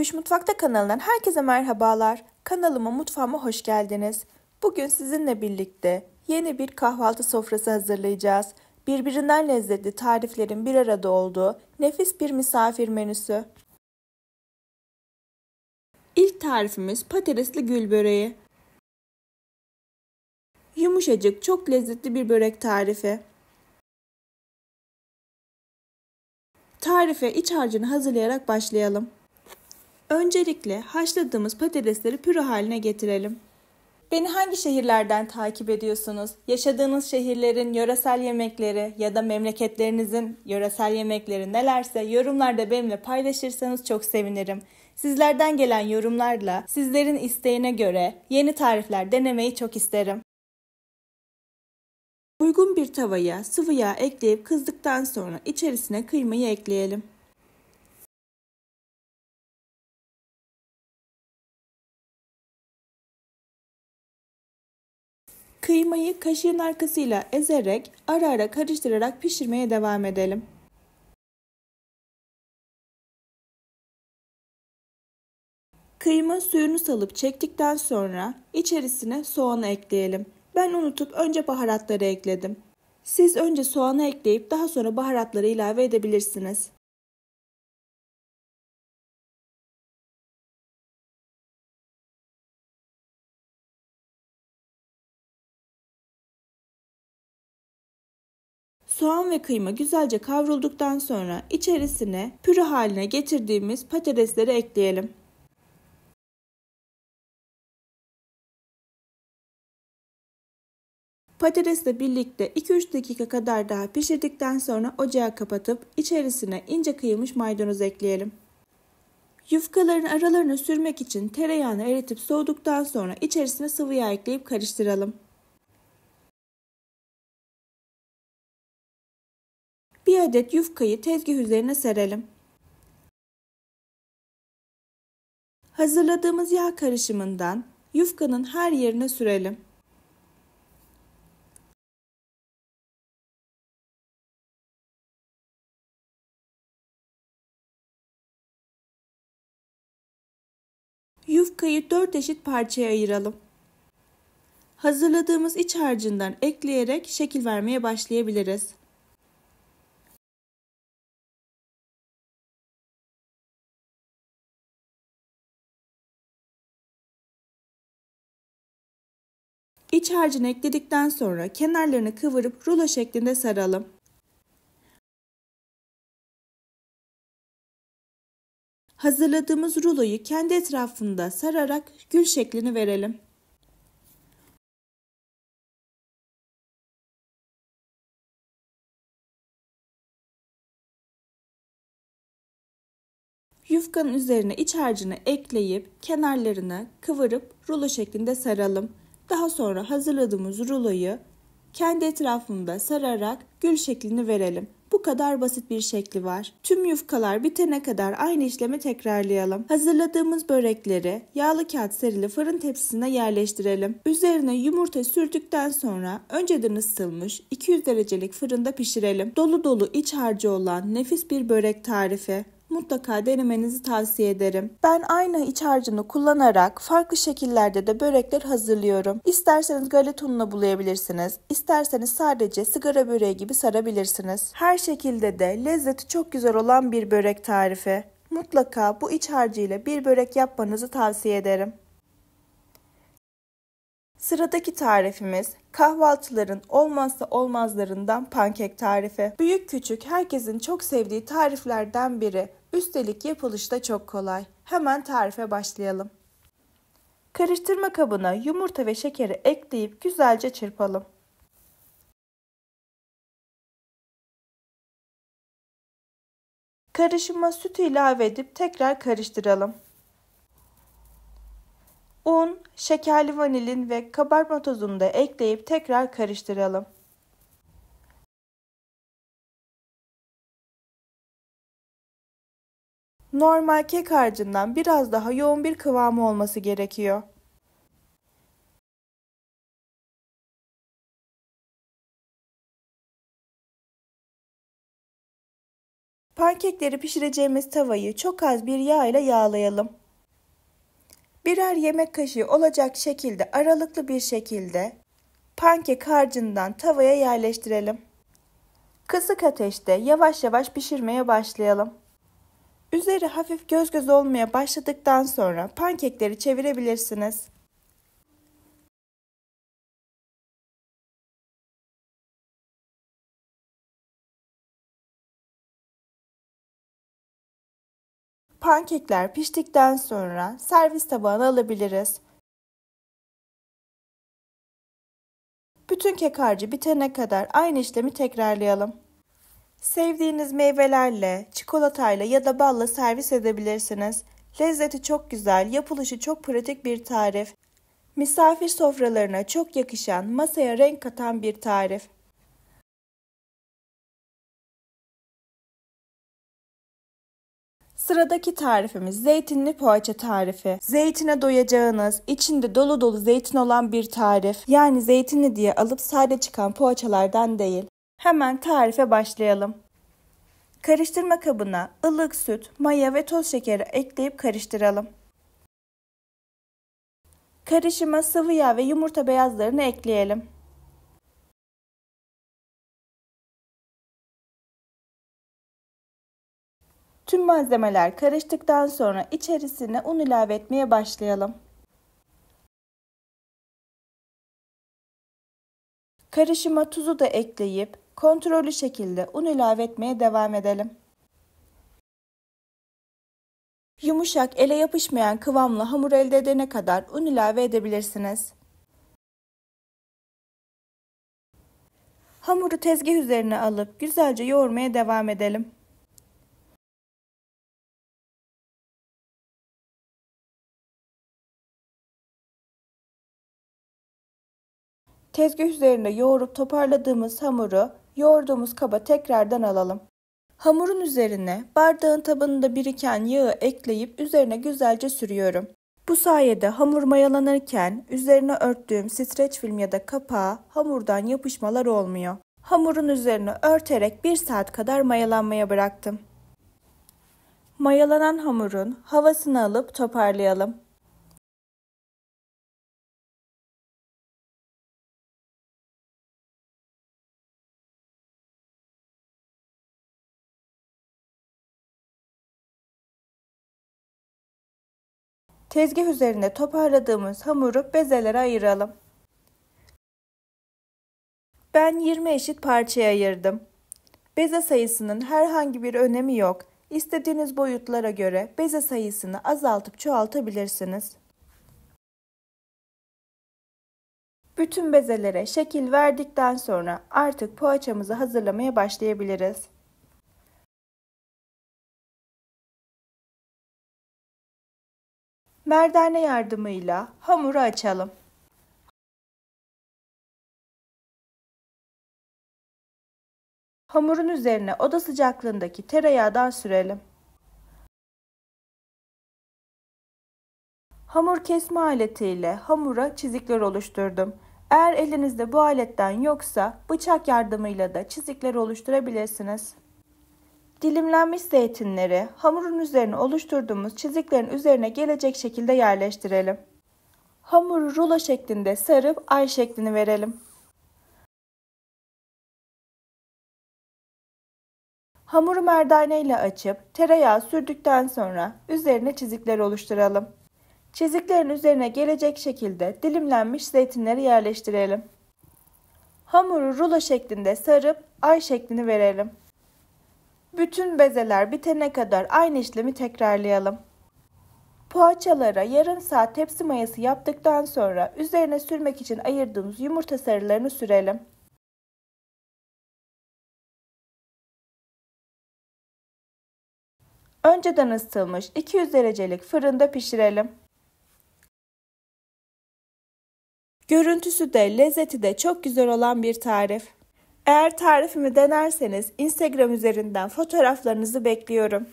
Büş Mutfak'ta kanalından herkese merhabalar. Kanalıma mutfağıma hoş geldiniz. Bugün sizinle birlikte yeni bir kahvaltı sofrası hazırlayacağız. Birbirinden lezzetli tariflerin bir arada olduğu nefis bir misafir menüsü. İlk tarifimiz patatesli gül böreği. Yumuşacık, çok lezzetli bir börek tarifi. Tarife iç harcını hazırlayarak başlayalım. Öncelikle haşladığımız patatesleri püre haline getirelim. Beni hangi şehirlerden takip ediyorsunuz? Yaşadığınız şehirlerin yöresel yemekleri ya da memleketlerinizin yöresel yemekleri nelerse yorumlarda benimle paylaşırsanız çok sevinirim. Sizlerden gelen yorumlarla sizlerin isteğine göre yeni tarifler denemeyi çok isterim. Uygun bir tavaya sıvı yağ ekleyip kızdıktan sonra içerisine kıymayı ekleyelim. Kıymayı kaşığın arkasıyla ezerek ara ara karıştırarak pişirmeye devam edelim. Kıyma suyunu salıp çektikten sonra içerisine soğanı ekleyelim. Ben unutup önce baharatları ekledim. Siz önce soğanı ekleyip daha sonra baharatları ilave edebilirsiniz. Soğan ve kıyma güzelce kavrulduktan sonra içerisine püre haline getirdiğimiz patatesleri ekleyelim. Patatesle birlikte 2-3 dakika kadar daha pişirdikten sonra ocağı kapatıp içerisine ince kıyılmış maydanoz ekleyelim. Yufkaların aralarını sürmek için tereyağını eritip soğuduktan sonra içerisine sıvı yağ ekleyip karıştıralım. Bir adet yufkayı tezgah üzerine serelim. Hazırladığımız yağ karışımından yufkanın her yerine sürelim. Yufkayı 4 eşit parçaya ayıralım. Hazırladığımız iç harcından ekleyerek şekil vermeye başlayabiliriz. İç harcını ekledikten sonra kenarlarını kıvırıp rulo şeklinde saralım. Hazırladığımız ruloyu kendi etrafında sararak gül şeklini verelim. Yufkanın üzerine iç harcını ekleyip kenarlarını kıvırıp rulo şeklinde saralım. Daha sonra hazırladığımız ruloyu kendi etrafında sararak gül şeklini verelim. Bu kadar basit bir şekli var. Tüm yufkalar bitene kadar aynı işlemi tekrarlayalım. Hazırladığımız börekleri yağlı kağıt serili fırın tepsisine yerleştirelim. Üzerine yumurta sürdükten sonra önceden ısıtılmış 200 derecelik fırında pişirelim. Dolu dolu iç harcı olan nefis bir börek tarifi mutlaka denemenizi tavsiye ederim. Ben aynı iç harcını kullanarak farklı şekillerde de börekler hazırlıyorum. İsterseniz galeta ununa bulayabilirsiniz. İsterseniz sadece sigara böreği gibi sarabilirsiniz. Her şekilde de lezzeti çok güzel olan bir börek tarifi. Mutlaka bu iç harcıyla bir börek yapmanızı tavsiye ederim. Sıradaki tarifimiz kahvaltıların olmazsa olmazlarından pankek tarifi. Büyük küçük herkesin çok sevdiği tariflerden biri. Üstelik yapılışı da çok kolay. Hemen tarife başlayalım. Karıştırma kabına yumurta ve şekeri ekleyip güzelce çırpalım. Karışıma sütü ilave edip tekrar karıştıralım. Un, şekerli vanilin ve kabartma tozunu da ekleyip tekrar karıştıralım. Normal kek harcından biraz daha yoğun bir kıvamı olması gerekiyor. Pankekleri pişireceğimiz tavayı çok az bir yağ ile yağlayalım. Birer yemek kaşığı olacak şekilde aralıklı bir şekilde pankek harcından tavaya yerleştirelim. Kısık ateşte yavaş yavaş pişirmeye başlayalım. Üzeri hafif göz göz olmaya başladıktan sonra pankekleri çevirebilirsiniz. Pankekler piştikten sonra servis tabağına alabiliriz. Bütün kek harcı bitene kadar aynı işlemi tekrarlayalım. Sevdiğiniz meyvelerle, çikolatayla ya da balla servis edebilirsiniz. Lezzeti çok güzel, yapılışı çok pratik bir tarif. Misafir sofralarına çok yakışan, masaya renk katan bir tarif. Sıradaki tarifimiz zeytinli poğaça tarifi. Zeytine doyacağınız, içinde dolu dolu zeytin olan bir tarif. Yani zeytinli diye alıp sade çıkan poğaçalardan değil. Hemen tarife başlayalım. Karıştırma kabına ılık süt, maya ve toz şekeri ekleyip karıştıralım. Karışıma sıvı yağ ve yumurta beyazlarını ekleyelim. Tüm malzemeler karıştıktan sonra içerisine un ilave etmeye başlayalım. Karışıma tuzu da ekleyip kontrollü şekilde un ilave etmeye devam edelim. Yumuşak, ele yapışmayan kıvamlı hamur elde edene kadar un ilave edebilirsiniz. Hamuru tezgah üzerine alıp güzelce yoğurmaya devam edelim. Tezgah üzerinde yoğurup toparladığımız hamuru yoğurduğumuz kaba tekrardan alalım. Hamurun üzerine bardağın tabanında biriken yağı ekleyip üzerine güzelce sürüyorum. Bu sayede hamur mayalanırken üzerine örttüğüm streç film ya da kapağa hamurdan yapışmalar olmuyor. Hamurun üzerine örterek 1 saat kadar mayalanmaya bıraktım. Mayalanan hamurun havasını alıp toparlayalım. Tezgah üzerinde toparladığımız hamuru bezelere ayıralım. Ben 20 eşit parçaya ayırdım. Beze sayısının herhangi bir önemi yok. İstediğiniz boyutlara göre beze sayısını azaltıp çoğaltabilirsiniz. Bütün bezelere şekil verdikten sonra artık poğaçamızı hazırlamaya başlayabiliriz. Merdane yardımıyla hamuru açalım. Hamurun üzerine oda sıcaklığındaki tereyağdan sürelim. Hamur kesme aletiyle hamura çizikler oluşturdum. Eğer elinizde bu aletten yoksa bıçak yardımıyla da çizikler oluşturabilirsiniz. Dilimlenmiş zeytinleri hamurun üzerine oluşturduğumuz çiziklerin üzerine gelecek şekilde yerleştirelim. Hamuru rulo şeklinde sarıp ay şeklini verelim. Hamuru merdane ile açıp tereyağı sürdükten sonra üzerine çizikler oluşturalım. Çiziklerin üzerine gelecek şekilde dilimlenmiş zeytinleri yerleştirelim. Hamuru rulo şeklinde sarıp ay şeklini verelim. Bütün bezeler bitene kadar aynı işlemi tekrarlayalım. Poğaçalara yarım saat tepsi mayası yaptıktan sonra üzerine sürmek için ayırdığımız yumurta sarılarını sürelim. Önceden ısıtılmış 200 derecelik fırında pişirelim. Görüntüsü de lezzeti de çok güzel olan bir tarif. Eğer tarifimi denerseniz Instagram üzerinden fotoğraflarınızı bekliyorum.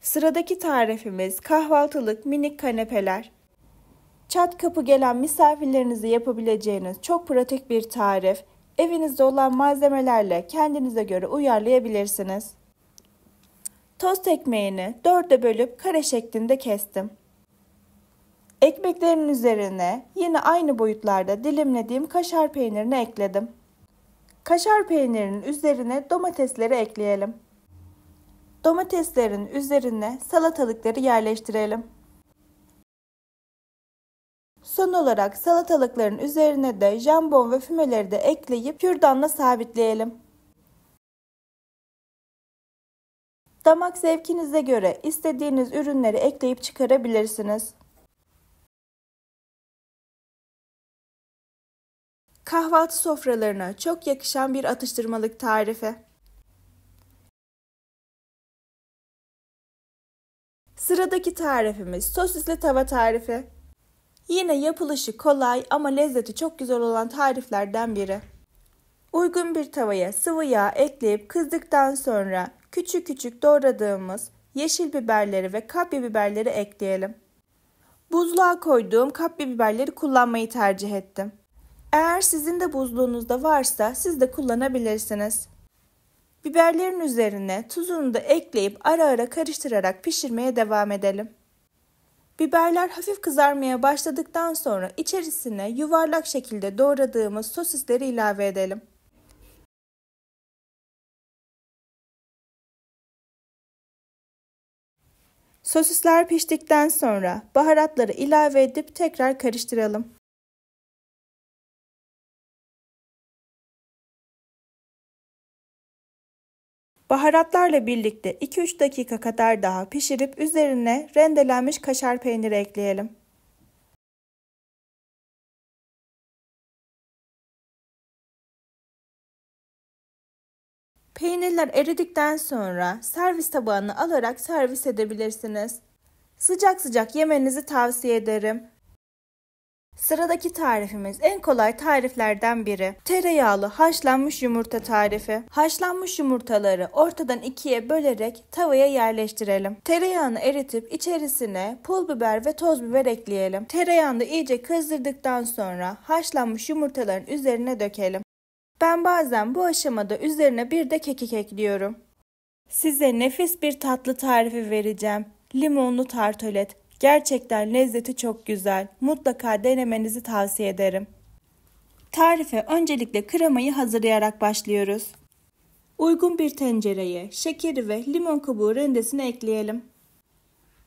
Sıradaki tarifimiz kahvaltılık minik kanepeler. Çat kapı gelen misafirlerinizi yapabileceğiniz çok pratik bir tarif. Evinizde olan malzemelerle kendinize göre uyarlayabilirsiniz. Tost ekmeğini dörde bölüp kare şeklinde kestim. Ekmeklerin üzerine yine aynı boyutlarda dilimlediğim kaşar peynirini ekledim. Kaşar peynirinin üzerine domatesleri ekleyelim. Domateslerin üzerine salatalıkları yerleştirelim. Son olarak salatalıkların üzerine de jambon ve fümeleri de ekleyip kürdanla sabitleyelim. Damak zevkinize göre istediğiniz ürünleri ekleyip çıkarabilirsiniz. Kahvaltı sofralarına çok yakışan bir atıştırmalık tarifi. Sıradaki tarifimiz sosisli tava tarifi. Yine yapılışı kolay ama lezzeti çok güzel olan tariflerden biri. Uygun bir tavaya sıvı yağ ekleyip kızdıktan sonra küçük küçük doğradığımız yeşil biberleri ve kapya biberleri ekleyelim. Buzluğa koyduğum kapya biberleri kullanmayı tercih ettim. Eğer sizin de buzluğunuzda varsa siz de kullanabilirsiniz. Biberlerin üzerine tuzunu da ekleyip ara ara karıştırarak pişirmeye devam edelim. Biberler hafif kızarmaya başladıktan sonra içerisine yuvarlak şekilde doğradığımız sosisleri ilave edelim. Sosisler piştikten sonra baharatları ilave edip tekrar karıştıralım. Baharatlarla birlikte 2-3 dakika kadar daha pişirip üzerine rendelenmiş kaşar peyniri ekleyelim. Peynirler eridikten sonra servis tabağını alarak servis edebilirsiniz. Sıcak sıcak yemenizi tavsiye ederim. Sıradaki tarifimiz en kolay tariflerden biri. Tereyağlı haşlanmış yumurta tarifi. Haşlanmış yumurtaları ortadan ikiye bölerek tavaya yerleştirelim. Tereyağını eritip içerisine pul biber ve toz biber ekleyelim. Tereyağını iyice kızdırdıktan sonra haşlanmış yumurtaların üzerine dökelim. Ben bazen bu aşamada üzerine bir de kekik ekliyorum. Size nefis bir tatlı tarifi vereceğim. Limonlu tartolet. Gerçekten lezzeti çok güzel. Mutlaka denemenizi tavsiye ederim. Tarife öncelikle kremayı hazırlayarak başlıyoruz. Uygun bir tencereye şekeri ve limon kabuğu rendesini ekleyelim.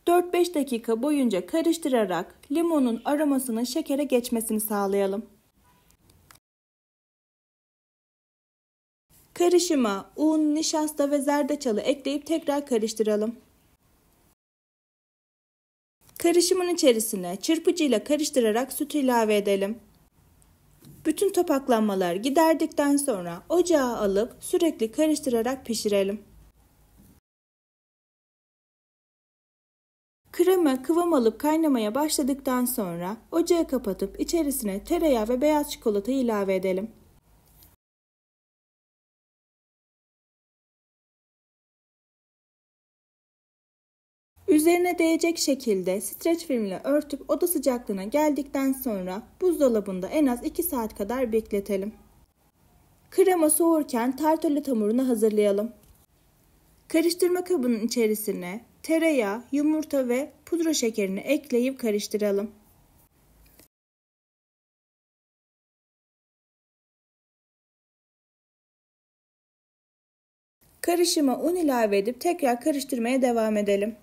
4-5 dakika boyunca karıştırarak limonun aromasının şekere geçmesini sağlayalım. Karışıma un, nişasta ve zerdeçalı ekleyip tekrar karıştıralım. Karışımın içerisine çırpıcıyla karıştırarak sütü ilave edelim. Bütün topaklanmalar giderdikten sonra ocağa alıp sürekli karıştırarak pişirelim. Krema kıvam alıp kaynamaya başladıktan sonra ocağı kapatıp içerisine tereyağı ve beyaz çikolata ilave edelim. Üzerine değecek şekilde streç filmle örtüp oda sıcaklığına geldikten sonra buzdolabında en az 2 saat kadar bekletelim. Krema soğurken tartolet hamurunu hazırlayalım. Karıştırma kabının içerisine tereyağı, yumurta ve pudra şekerini ekleyip karıştıralım. Karışıma un ilave edip tekrar karıştırmaya devam edelim.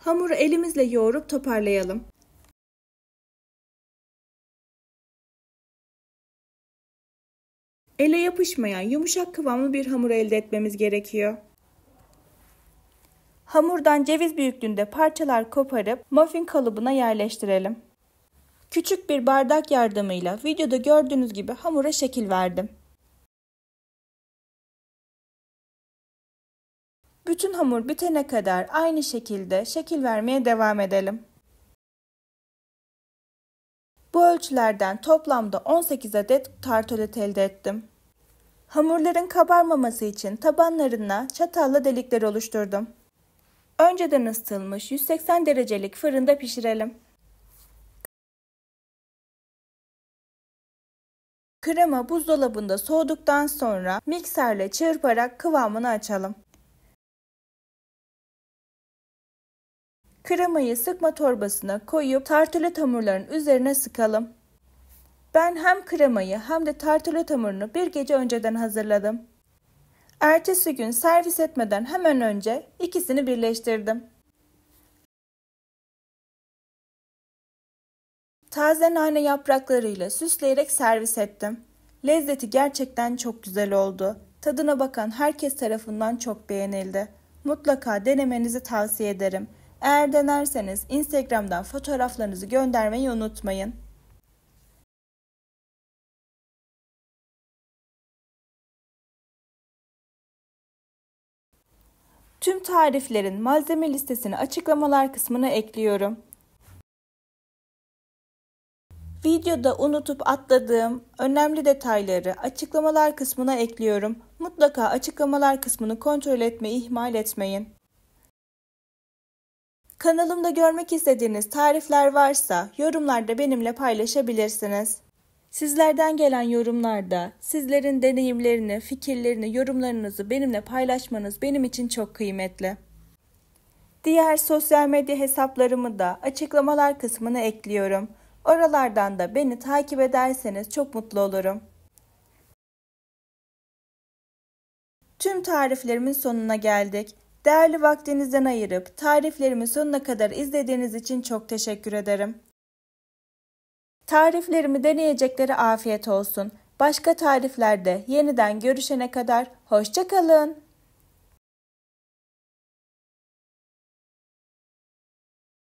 Hamuru elimizle yoğurup toparlayalım. Ele yapışmayan yumuşak kıvamlı bir hamur elde etmemiz gerekiyor. Hamurdan ceviz büyüklüğünde parçalar koparıp muffin kalıbına yerleştirelim. Küçük bir bardak yardımıyla videoda gördüğünüz gibi hamura şekil verdim. Bütün hamur bitene kadar aynı şekilde şekil vermeye devam edelim. Bu ölçülerden toplamda 18 adet tartolet elde ettim. Hamurların kabarmaması için tabanlarına çatalla delikler oluşturdum. Önceden ısıtılmış 180 derecelik fırında pişirelim. Krema buzdolabında soğuduktan sonra mikserle çırparak kıvamını açalım. Kremayı sıkma torbasına koyup tartılet hamurların üzerine sıkalım. Ben hem kremayı hem de tartılet hamurunu bir gece önceden hazırladım. Ertesi gün servis etmeden hemen önce ikisini birleştirdim. Taze nane yapraklarıyla süsleyerek servis ettim. Lezzeti gerçekten çok güzel oldu. Tadına bakan herkes tarafından çok beğenildi. Mutlaka denemenizi tavsiye ederim. Eğer denerseniz Instagram'dan fotoğraflarınızı göndermeyi unutmayın. Tüm tariflerin malzeme listesini açıklamalar kısmına ekliyorum. Videoda unutup atladığım önemli detayları açıklamalar kısmına ekliyorum. Mutlaka açıklamalar kısmını kontrol etmeyi ihmal etmeyin. Kanalımda görmek istediğiniz tarifler varsa yorumlarda benimle paylaşabilirsiniz. Sizlerden gelen yorumlarda sizlerin deneyimlerini, fikirlerini, yorumlarınızı benimle paylaşmanız benim için çok kıymetli. Diğer sosyal medya hesaplarımı da açıklamalar kısmına ekliyorum. Oralardan da beni takip ederseniz çok mutlu olurum. Tüm tariflerimin sonuna geldik. Değerli vaktinizden ayırıp tariflerimi sonuna kadar izlediğiniz için çok teşekkür ederim. Tariflerimi deneyecekleri afiyet olsun. Başka tariflerde yeniden görüşene kadar hoşçakalın.